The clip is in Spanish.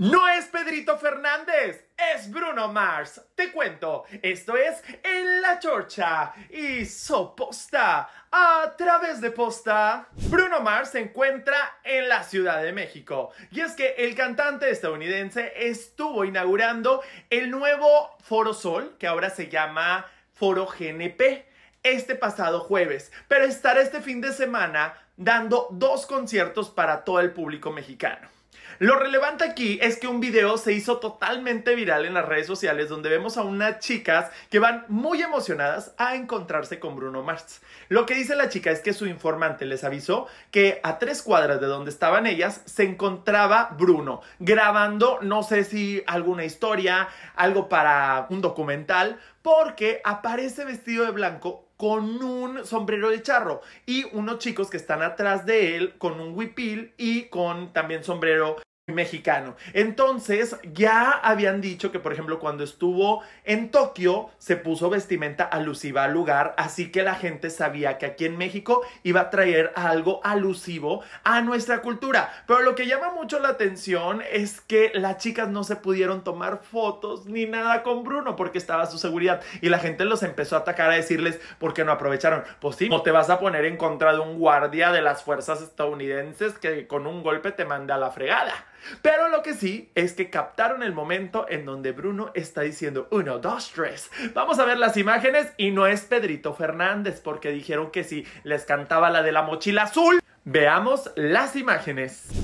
No es Pedrito Fernández, es Bruno Mars. Te cuento, esto es En la Chorcha y Soposta a través de Posta. Bruno Mars se encuentra en la Ciudad de México y es que el cantante estadounidense estuvo inaugurando el nuevo Foro Sol, que ahora se llama Foro GNP este pasado jueves, pero estará este fin de semana dando dos conciertos para todo el público mexicano. Lo relevante aquí es que un video se hizo totalmente viral en las redes sociales donde vemos a unas chicas que van muy emocionadas a encontrarse con Bruno Mars. Lo que dice la chica es que su informante les avisó que a tres cuadras de donde estaban ellas se encontraba Bruno grabando, no sé si alguna historia, algo para un documental, porque aparece vestido de blanco con un sombrero de charro y unos chicos que están atrás de él con un huipil y con también sombrero mexicano. Entonces, ya habían dicho que, por ejemplo, cuando estuvo en Tokio, se puso vestimenta alusiva al lugar, así que la gente sabía que aquí en México iba a traer algo alusivo a nuestra cultura. Pero lo que llama mucho la atención es que las chicas no se pudieron tomar fotos ni nada con Bruno porque estaba su seguridad y la gente los empezó a atacar a decirles por qué no aprovecharon. Pues sí, no te vas a poner en contra de un guardia de las fuerzas estadounidenses que con un golpe te manda a la fregada. Pero lo que sí es que captaron el momento en donde Bruno está diciendo uno, dos, tres. Vamos a ver las imágenes y no es Pedrito Fernández porque dijeron que si les cantaba la de la mochila azul. Veamos las imágenes.